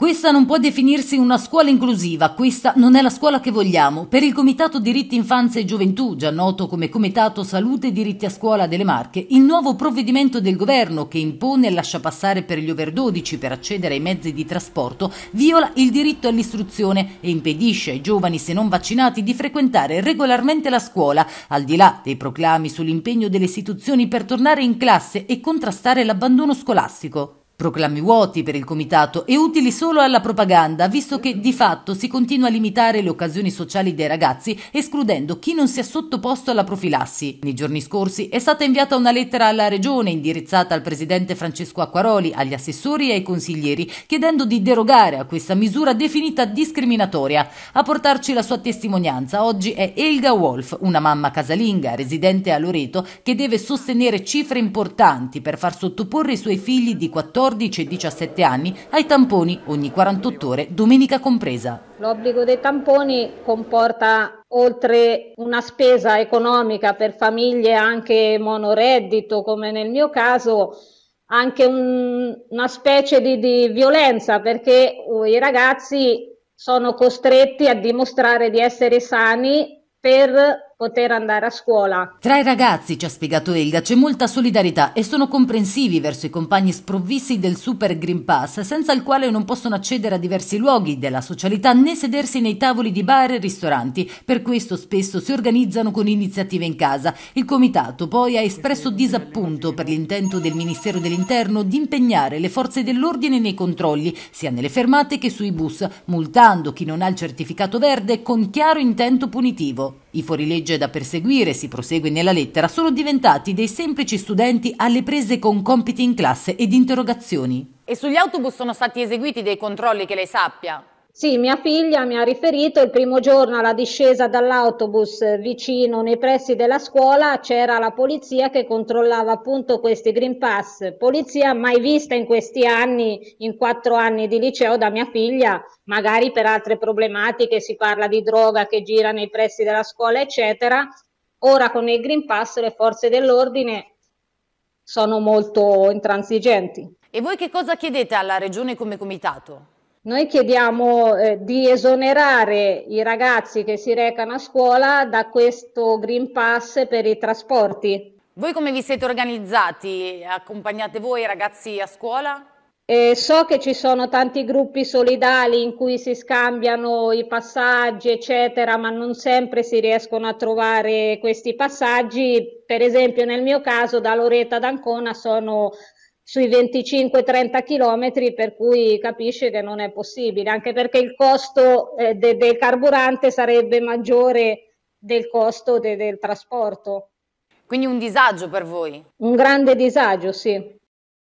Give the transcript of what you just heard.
Questa non può definirsi una scuola inclusiva, questa non è la scuola che vogliamo. Per il Comitato Diritti Infanzia e Gioventù, già noto come Comitato Salute e Diritti a Scuola delle Marche, il nuovo provvedimento del governo che impone e lascia passare per gli over 12 per accedere ai mezzi di trasporto viola il diritto all'istruzione e impedisce ai giovani se non vaccinati di frequentare regolarmente la scuola, al di là dei proclami sull'impegno delle istituzioni per tornare in classe e contrastare l'abbandono scolastico. Proclami vuoti per il comitato e utili solo alla propaganda, visto che di fatto si continua a limitare le occasioni sociali dei ragazzi, escludendo chi non sia sottoposto alla profilassi. Nei giorni scorsi è stata inviata una lettera alla Regione indirizzata al presidente Francesco Acquaroli, agli assessori e ai consiglieri, chiedendo di derogare a questa misura definita discriminatoria. A portarci la sua testimonianza oggi è Elga Wolf, una mamma casalinga residente a Loreto che deve sostenere cifre importanti per far sottoporre i suoi figli di 14 14 e 17 anni ai tamponi ogni 48 ore, domenica compresa. L'obbligo dei tamponi comporta oltre una spesa economica per famiglie anche monoreddito, come nel mio caso, anche un, una specie di, di violenza perché uh, i ragazzi sono costretti a dimostrare di essere sani per poter andare a scuola. Tra i ragazzi, ci ha spiegato Elga, c'è molta solidarietà e sono comprensivi verso i compagni sprovvisti del Super Green Pass, senza il quale non possono accedere a diversi luoghi della socialità né sedersi nei tavoli di bar e ristoranti. Per questo spesso si organizzano con iniziative in casa. Il comitato poi ha espresso disappunto per l'intento del Ministero dell'Interno di impegnare le forze dell'ordine nei controlli, sia nelle fermate che sui bus, multando chi non ha il certificato verde con chiaro intento punitivo. I fuorilegge da perseguire, si prosegue nella lettera, sono diventati dei semplici studenti alle prese con compiti in classe ed interrogazioni. E sugli autobus sono stati eseguiti dei controlli che lei sappia? Sì, mia figlia mi ha riferito il primo giorno alla discesa dall'autobus vicino nei pressi della scuola c'era la polizia che controllava appunto questi Green Pass. Polizia mai vista in questi anni, in quattro anni di liceo da mia figlia, magari per altre problematiche, si parla di droga che gira nei pressi della scuola, eccetera. Ora con il Green Pass le forze dell'ordine sono molto intransigenti. E voi che cosa chiedete alla regione come comitato? Noi chiediamo eh, di esonerare i ragazzi che si recano a scuola da questo Green Pass per i trasporti. Voi come vi siete organizzati? Accompagnate voi i ragazzi a scuola? Eh, so che ci sono tanti gruppi solidali in cui si scambiano i passaggi, eccetera, ma non sempre si riescono a trovare questi passaggi. Per esempio, nel mio caso, da Loretta d'Ancona sono sui 25-30 km, per cui capisce che non è possibile, anche perché il costo eh, de- del carburante sarebbe maggiore del costo de- del trasporto. Quindi un disagio per voi? Un grande disagio, sì.